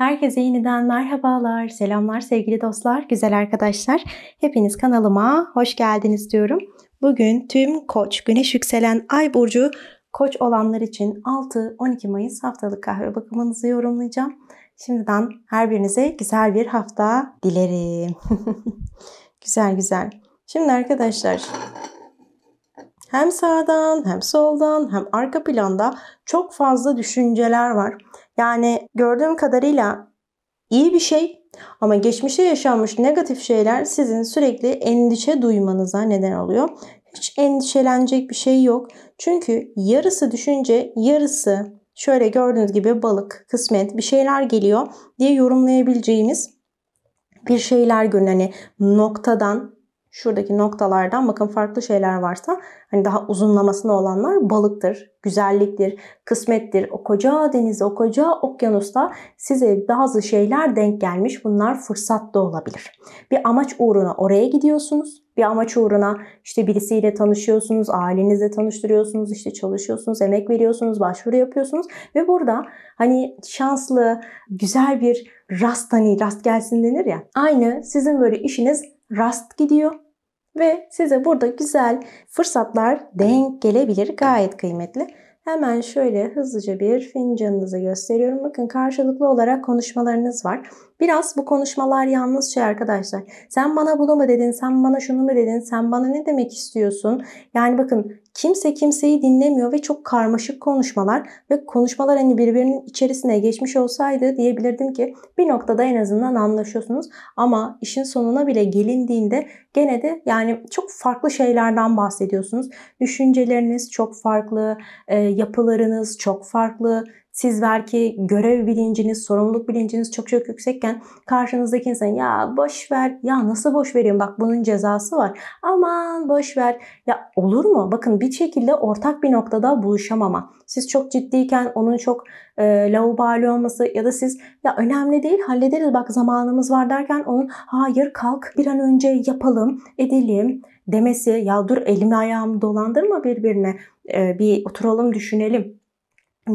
Herkese yeniden merhabalar, selamlar sevgili dostlar, güzel arkadaşlar. Hepiniz kanalıma hoş geldiniz diyorum. Bugün tüm koç, güneş yükselen ay burcu koç olanlar için 6-12 Mayıs haftalık kahve bakımınızı yorumlayacağım. Şimdiden her birinize güzel bir hafta dilerim. güzel güzel. Şimdi arkadaşlar hem sağdan hem soldan hem arka planda çok fazla düşünceler var. Yani gördüğüm kadarıyla iyi bir şey ama geçmişte yaşanmış negatif şeyler sizin sürekli endişe duymanıza neden oluyor. Hiç endişelenecek bir şey yok. Çünkü yarısı düşünce, yarısı şöyle gördüğünüz gibi balık, kısmet bir şeyler geliyor diye yorumlayabileceğimiz bir şeyler görün. Hani noktadan şuradaki noktalardan bakın farklı şeyler varsa hani daha uzunlamasına olanlar balıktır güzelliktir, kısmettir. O koca deniz, o koca okyanusta size bazı şeyler denk gelmiş. Bunlar fırsat da olabilir. Bir amaç uğruna oraya gidiyorsunuz. Bir amaç uğruna işte birisiyle tanışıyorsunuz, ailenizle tanıştırıyorsunuz, işte çalışıyorsunuz, emek veriyorsunuz, başvuru yapıyorsunuz ve burada hani şanslı, güzel bir rast hani rast gelsin denir ya. Aynı sizin böyle işiniz rast gidiyor ve size burada güzel fırsatlar denk gelebilir. Gayet kıymetli. Hemen şöyle hızlıca bir fincanınızı gösteriyorum. Bakın karşılıklı olarak konuşmalarınız var. Biraz bu konuşmalar yalnız şey arkadaşlar. Sen bana bunu mu dedin? Sen bana şunu mu dedin? Sen bana ne demek istiyorsun? Yani bakın kimse kimseyi dinlemiyor ve çok karmaşık konuşmalar ve konuşmalar hani birbirinin içerisine geçmiş olsaydı diyebilirdim ki bir noktada en azından anlaşıyorsunuz ama işin sonuna bile gelindiğinde gene de yani çok farklı şeylerden bahsediyorsunuz. Düşünceleriniz çok farklı, yapılarınız çok farklı, siz belki görev bilinciniz, sorumluluk bilinciniz çok çok yüksekken karşınızdaki insan ya boş ver, ya nasıl boş vereyim bak bunun cezası var. Aman boş ver. Ya olur mu? Bakın bir şekilde ortak bir noktada buluşamama. Siz çok ciddiyken onun çok e, laubali olması ya da siz ya önemli değil hallederiz bak zamanımız var derken onun hayır kalk bir an önce yapalım, edelim demesi ya dur elimi ayağımı dolandırma birbirine e, bir oturalım düşünelim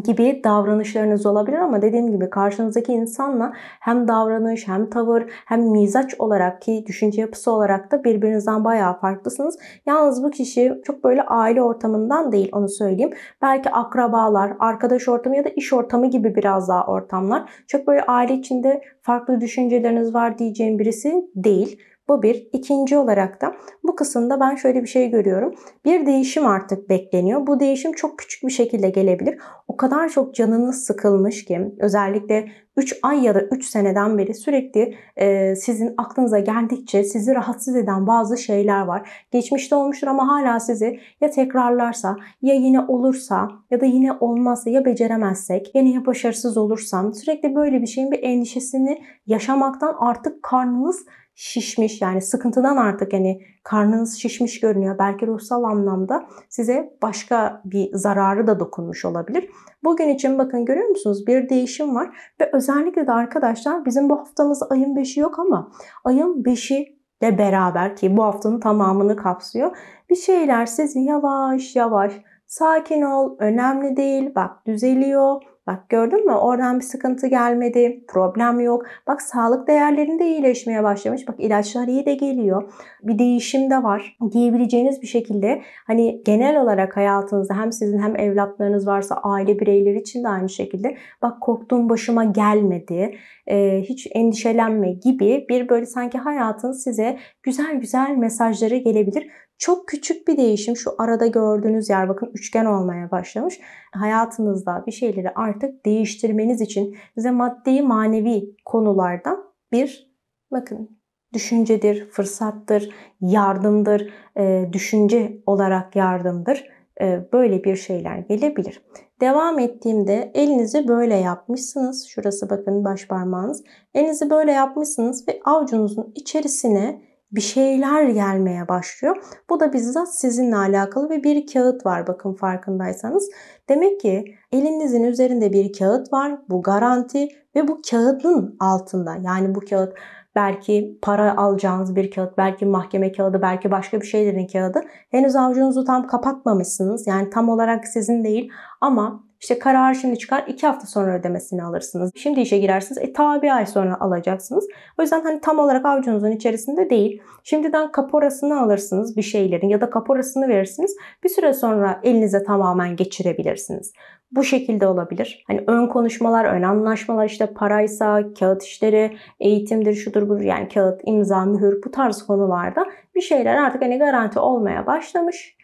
gibi davranışlarınız olabilir ama dediğim gibi karşınızdaki insanla hem davranış hem tavır hem mizaç olarak ki düşünce yapısı olarak da birbirinizden bayağı farklısınız. Yalnız bu kişi çok böyle aile ortamından değil onu söyleyeyim. Belki akrabalar, arkadaş ortamı ya da iş ortamı gibi biraz daha ortamlar. Çok böyle aile içinde farklı düşünceleriniz var diyeceğim birisi değil. Bu bir. ikinci olarak da bu kısımda ben şöyle bir şey görüyorum. Bir değişim artık bekleniyor. Bu değişim çok küçük bir şekilde gelebilir. O kadar çok canınız sıkılmış ki özellikle 3 ay ya da 3 seneden beri sürekli e, sizin aklınıza geldikçe sizi rahatsız eden bazı şeyler var. Geçmişte olmuştur ama hala sizi ya tekrarlarsa ya yine olursa ya da yine olmazsa ya beceremezsek ya başarısız olursam sürekli böyle bir şeyin bir endişesini yaşamaktan artık karnınız şişmiş yani sıkıntıdan artık hani karnınız şişmiş görünüyor. Belki ruhsal anlamda size başka bir zararı da dokunmuş olabilir. Bugün için bakın görüyor musunuz bir değişim var ve özellikle de arkadaşlar bizim bu haftamız ayın 5'i yok ama ayın 5'i ile beraber ki bu haftanın tamamını kapsıyor. Bir şeyler sizi yavaş yavaş sakin ol önemli değil bak düzeliyor Bak gördün mü oradan bir sıkıntı gelmedi, problem yok. Bak sağlık değerlerinde iyileşmeye başlamış. Bak ilaçlar iyi de geliyor. Bir değişim de var diyebileceğiniz bir şekilde hani genel olarak hayatınızda hem sizin hem evlatlarınız varsa aile bireyleri için de aynı şekilde bak korktuğum başıma gelmedi, e, hiç endişelenme gibi bir böyle sanki hayatın size güzel güzel mesajları gelebilir. Çok küçük bir değişim şu arada gördüğünüz yer bakın üçgen olmaya başlamış. Hayatınızda bir şeyleri artık değiştirmeniz için size maddi manevi konularda bir bakın düşüncedir, fırsattır, yardımdır, e, düşünce olarak yardımdır. E, böyle bir şeyler gelebilir. Devam ettiğimde elinizi böyle yapmışsınız. Şurası bakın baş parmağınız. Elinizi böyle yapmışsınız ve avucunuzun içerisine bir şeyler gelmeye başlıyor. Bu da bizzat sizinle alakalı ve bir kağıt var bakın farkındaysanız. Demek ki elinizin üzerinde bir kağıt var. Bu garanti ve bu kağıdın altında yani bu kağıt belki para alacağınız bir kağıt, belki mahkeme kağıdı, belki başka bir şeylerin kağıdı. Henüz avucunuzu tam kapatmamışsınız. Yani tam olarak sizin değil ama işte karar şimdi çıkar iki hafta sonra ödemesini alırsınız. Şimdi işe girersiniz e ta bir ay sonra alacaksınız. O yüzden hani tam olarak avucunuzun içerisinde değil. Şimdiden kaporasını alırsınız bir şeylerin ya da kaporasını verirsiniz. Bir süre sonra elinize tamamen geçirebilirsiniz. Bu şekilde olabilir. Hani ön konuşmalar, ön anlaşmalar işte paraysa, kağıt işleri, eğitimdir, şudur budur yani kağıt, imza, mühür bu tarz konularda bir şeyler artık hani garanti olmaya başlamış.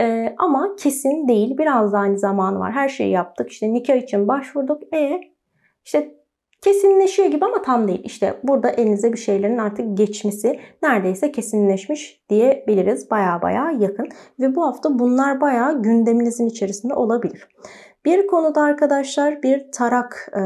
E, ama kesin değil. Biraz daha hani zaman var. Her şeyi yaptık. İşte nikah için başvurduk. E işte kesinleşiyor gibi ama tam değil. İşte burada elinize bir şeylerin artık geçmesi neredeyse kesinleşmiş diyebiliriz. Baya baya yakın. Ve bu hafta bunlar baya gündeminizin içerisinde olabilir. Bir konuda arkadaşlar bir tarak e,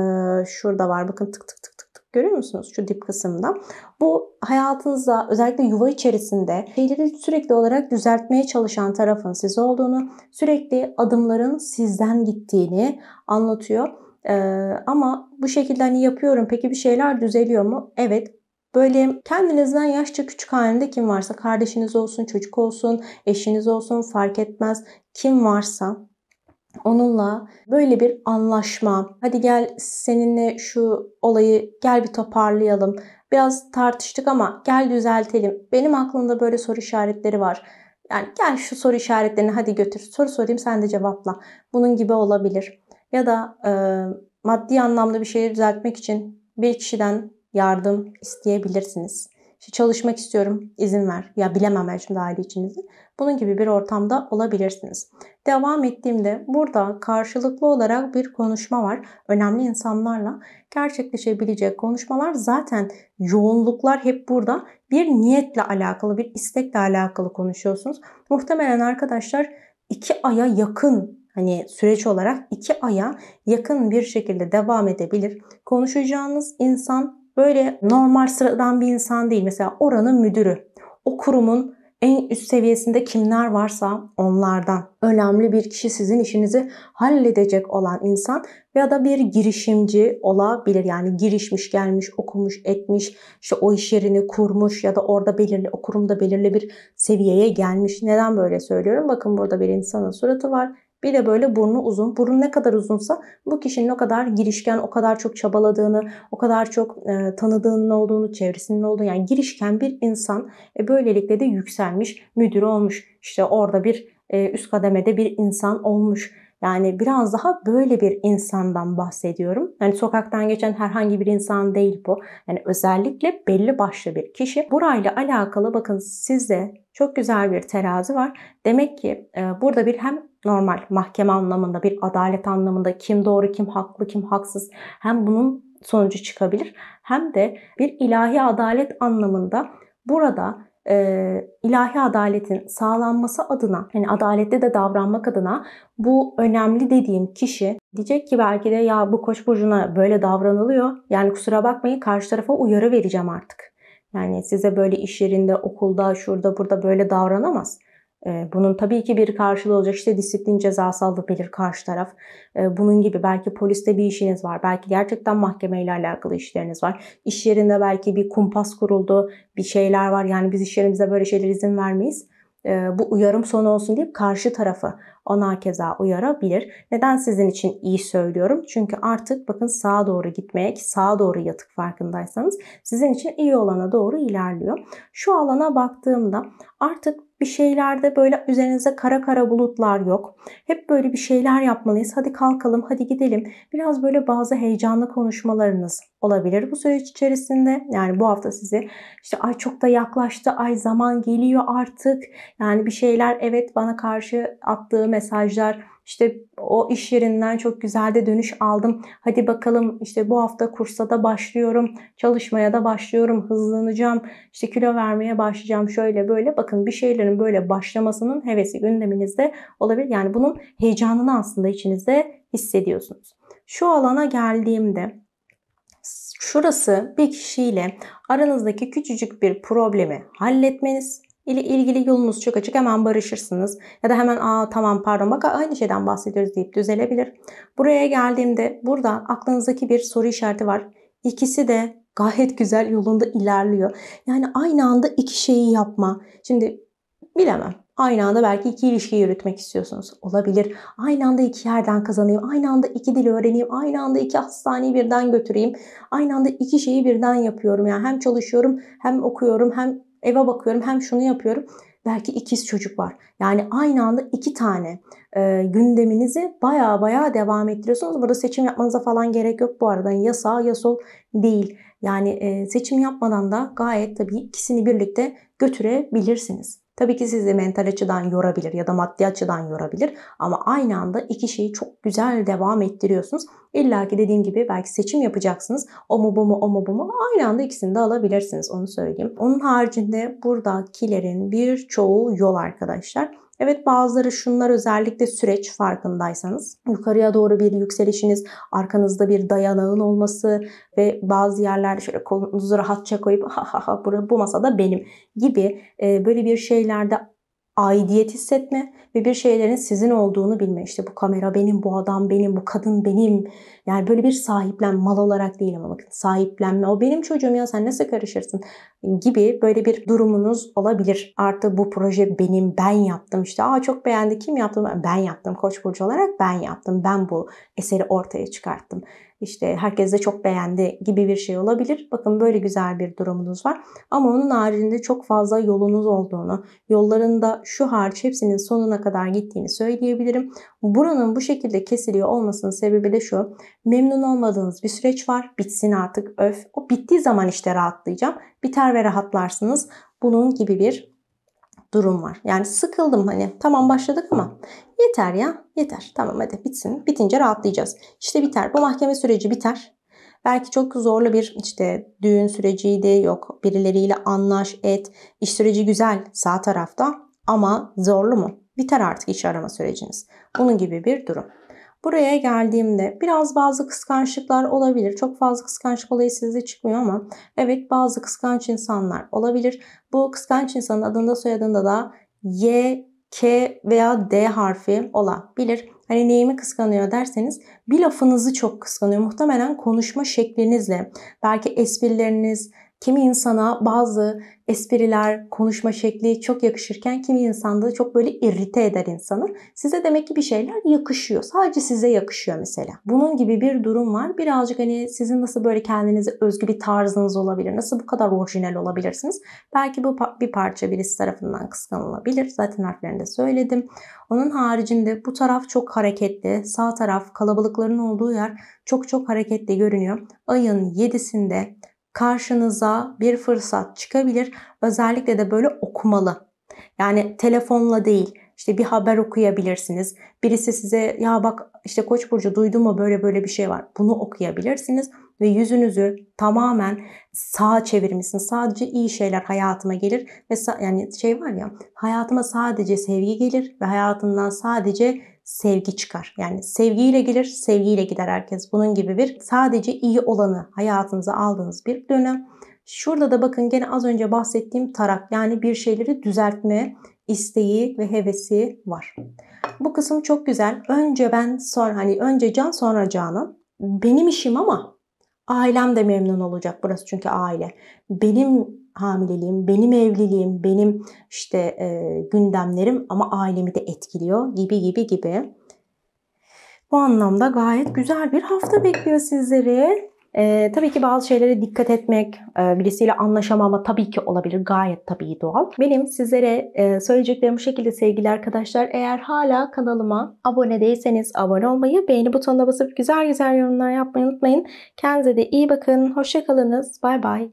şurada var. Bakın tık tık tık Görüyor musunuz şu dip kısımda? Bu hayatınızda özellikle yuva içerisinde şeyleri sürekli olarak düzeltmeye çalışan tarafın siz olduğunu, sürekli adımların sizden gittiğini anlatıyor. Ee, ama bu şekilde hani yapıyorum peki bir şeyler düzeliyor mu? Evet Böyle kendinizden yaşça küçük halinde kim varsa kardeşiniz olsun, çocuk olsun, eşiniz olsun fark etmez. Kim varsa onunla böyle bir anlaşma. Hadi gel seninle şu olayı gel bir toparlayalım. Biraz tartıştık ama gel düzeltelim. Benim aklımda böyle soru işaretleri var. Yani gel şu soru işaretlerini hadi götür. Soru sorayım sen de cevapla. Bunun gibi olabilir. Ya da e, maddi anlamda bir şeyi düzeltmek için bir kişiden yardım isteyebilirsiniz. İşte çalışmak istiyorum, izin ver. Ya bilemem ben şimdi aile içinizi. Bunun gibi bir ortamda olabilirsiniz. Devam ettiğimde burada karşılıklı olarak bir konuşma var. Önemli insanlarla gerçekleşebilecek konuşmalar zaten yoğunluklar hep burada. Bir niyetle alakalı, bir istekle alakalı konuşuyorsunuz. Muhtemelen arkadaşlar iki aya yakın hani süreç olarak iki aya yakın bir şekilde devam edebilir. Konuşacağınız insan böyle normal sıradan bir insan değil. Mesela oranın müdürü, o kurumun en üst seviyesinde kimler varsa onlardan önemli bir kişi sizin işinizi halledecek olan insan ya da bir girişimci olabilir. Yani girişmiş, gelmiş, okumuş, etmiş, işte o iş yerini kurmuş ya da orada belirli, o kurumda belirli bir seviyeye gelmiş. Neden böyle söylüyorum? Bakın burada bir insanın suratı var bir de böyle burnu uzun. Burun ne kadar uzunsa bu kişinin o kadar girişken, o kadar çok çabaladığını, o kadar çok e, tanıdığının olduğunu, çevresinin olduğunu yani girişken bir insan e, böylelikle de yükselmiş, müdür olmuş. İşte orada bir e, üst kademede bir insan olmuş. Yani biraz daha böyle bir insandan bahsediyorum. Yani sokaktan geçen herhangi bir insan değil bu. Yani özellikle belli başlı bir kişi. Burayla alakalı bakın sizde çok güzel bir terazi var. Demek ki e, burada bir hem normal mahkeme anlamında bir adalet anlamında kim doğru kim haklı kim haksız hem bunun sonucu çıkabilir hem de bir ilahi adalet anlamında burada e, ilahi adaletin sağlanması adına, yani adaletli de davranmak adına bu önemli dediğim kişi diyecek ki belki de ya bu koç burcuna böyle davranılıyor. Yani kusura bakmayın karşı tarafa uyarı vereceğim artık. Yani size böyle iş yerinde, okulda, şurada, burada böyle davranamaz. Ee, bunun tabii ki bir karşılığı olacak. İşte disiplin cezası alabilir karşı taraf. Ee, bunun gibi belki poliste bir işiniz var. Belki gerçekten mahkemeyle alakalı işleriniz var. İş yerinde belki bir kumpas kuruldu. Bir şeyler var. Yani biz iş yerimize böyle şeyler izin vermeyiz. Ee, bu uyarım son olsun deyip karşı tarafı ona keza uyarabilir. Neden sizin için iyi söylüyorum? Çünkü artık bakın sağa doğru gitmek, sağa doğru yatık farkındaysanız sizin için iyi olana doğru ilerliyor. Şu alana baktığımda artık bir şeylerde böyle üzerinize kara kara bulutlar yok. Hep böyle bir şeyler yapmalıyız. Hadi kalkalım, hadi gidelim. Biraz böyle bazı heyecanlı konuşmalarınız olabilir bu süreç içerisinde. Yani bu hafta sizi işte ay çok da yaklaştı, ay zaman geliyor artık. Yani bir şeyler evet bana karşı attığı mesajlar işte o iş yerinden çok güzel de dönüş aldım. Hadi bakalım işte bu hafta kursa da başlıyorum. Çalışmaya da başlıyorum. Hızlanacağım. İşte kilo vermeye başlayacağım. Şöyle böyle. Bakın bir şeylerin böyle başlamasının hevesi gündeminizde olabilir. Yani bunun heyecanını aslında içinizde hissediyorsunuz. Şu alana geldiğimde şurası bir kişiyle aranızdaki küçücük bir problemi halletmeniz ile ilgili yolunuz çok açık hemen barışırsınız. Ya da hemen aa tamam pardon bak aynı şeyden bahsediyoruz deyip düzelebilir. Buraya geldiğimde burada aklınızdaki bir soru işareti var. İkisi de gayet güzel yolunda ilerliyor. Yani aynı anda iki şeyi yapma. Şimdi bilemem. Aynı anda belki iki ilişki yürütmek istiyorsunuz. Olabilir. Aynı anda iki yerden kazanayım. Aynı anda iki dil öğreneyim. Aynı anda iki hastaneyi birden götüreyim. Aynı anda iki şeyi birden yapıyorum. Yani hem çalışıyorum hem okuyorum hem eve bakıyorum hem şunu yapıyorum. Belki ikiz çocuk var. Yani aynı anda iki tane e, gündeminizi baya baya devam ettiriyorsunuz. Burada seçim yapmanıza falan gerek yok bu arada. Ya sağ ya sol değil. Yani e, seçim yapmadan da gayet tabii ikisini birlikte götürebilirsiniz. Tabii ki sizi mental açıdan yorabilir ya da maddi açıdan yorabilir ama aynı anda iki şeyi çok güzel devam ettiriyorsunuz. İlla ki dediğim gibi belki seçim yapacaksınız. O mu bu mu o mu bu mu aynı anda ikisini de alabilirsiniz onu söyleyeyim. Onun haricinde buradakilerin birçoğu yol arkadaşlar. Evet bazıları şunlar özellikle süreç farkındaysanız yukarıya doğru bir yükselişiniz, arkanızda bir dayanağın olması ve bazı yerlerde şöyle kolunuzu rahatça koyup ha ha ha bu masada benim gibi e, böyle bir şeylerde aidiyet hissetme ve bir şeylerin sizin olduğunu bilme. İşte bu kamera benim, bu adam benim, bu kadın benim yani böyle bir sahiplen mal olarak değil ama bakın sahiplenme o benim çocuğum ya sen nasıl karışırsın gibi böyle bir durumunuz olabilir. Artı bu proje benim ben yaptım işte aa çok beğendi kim yaptı ben yaptım koç burcu olarak ben yaptım ben bu eseri ortaya çıkarttım işte herkes de çok beğendi gibi bir şey olabilir. Bakın böyle güzel bir durumunuz var. Ama onun haricinde çok fazla yolunuz olduğunu, yollarında şu harç hepsinin sonuna kadar gittiğini söyleyebilirim. Buranın bu şekilde kesiliyor olmasının sebebi de şu. Memnun olmadığınız bir süreç var. Bitsin artık öf. O bittiği zaman işte rahatlayacağım. Biter ve rahatlarsınız. Bunun gibi bir durum var. Yani sıkıldım hani tamam başladık ama yeter ya yeter tamam hadi bitsin bitince rahatlayacağız. İşte biter bu mahkeme süreci biter Belki çok zorlu bir işte düğün süreciydi, yok birileriyle anlaş et, iş süreci güzel sağ tarafta ama zorlu mu? Biter artık iş arama süreciniz. Bunun gibi bir durum. Buraya geldiğimde biraz bazı kıskançlıklar olabilir. Çok fazla kıskançlık olayı sizde çıkmıyor ama evet bazı kıskanç insanlar olabilir. Bu kıskanç insanın adında soyadında da Y, K veya D harfi olabilir. Hani neyimi kıskanıyor derseniz bir lafınızı çok kıskanıyor. Muhtemelen konuşma şeklinizle, belki esprileriniz, Kimi insana bazı espriler, konuşma şekli çok yakışırken kimi insanda çok böyle irrite eder insanı. Size demek ki bir şeyler yakışıyor. Sadece size yakışıyor mesela. Bunun gibi bir durum var. Birazcık hani sizin nasıl böyle kendinize özgü bir tarzınız olabilir? Nasıl bu kadar orijinal olabilirsiniz? Belki bu bir parça birisi tarafından kıskanılabilir. Zaten harflerinde söyledim. Onun haricinde bu taraf çok hareketli. Sağ taraf kalabalıkların olduğu yer çok çok hareketli görünüyor. Ayın 7'sinde karşınıza bir fırsat çıkabilir. Özellikle de böyle okumalı. Yani telefonla değil, işte bir haber okuyabilirsiniz. Birisi size ya bak işte Koç burcu duydun mu böyle böyle bir şey var. Bunu okuyabilirsiniz ve yüzünüzü tamamen sağa çevirmişsiniz. Sadece iyi şeyler hayatıma gelir ve yani şey var ya hayatıma sadece sevgi gelir ve hayatımdan sadece sevgi çıkar. Yani sevgiyle gelir, sevgiyle gider herkes. Bunun gibi bir sadece iyi olanı hayatınıza aldığınız bir dönem. Şurada da bakın gene az önce bahsettiğim tarak yani bir şeyleri düzeltme isteği ve hevesi var. Bu kısım çok güzel. Önce ben sonra hani önce can sonra canan. Benim işim ama ailem de memnun olacak burası çünkü aile. Benim hamileliğim, benim evliliğim, benim işte e, gündemlerim ama ailemi de etkiliyor gibi gibi gibi. Bu anlamda gayet güzel bir hafta bekliyor sizleri. Ee, tabii ki bazı şeylere dikkat etmek, e, birisiyle anlaşamama tabii ki olabilir. Gayet tabii doğal. Benim sizlere e, söyleyeceklerim bu şekilde sevgili arkadaşlar. Eğer hala kanalıma abone değilseniz abone olmayı, beğeni butonuna basıp güzel güzel yorumlar yapmayı unutmayın. Kendinize de iyi bakın. Hoşçakalınız. Bay bay.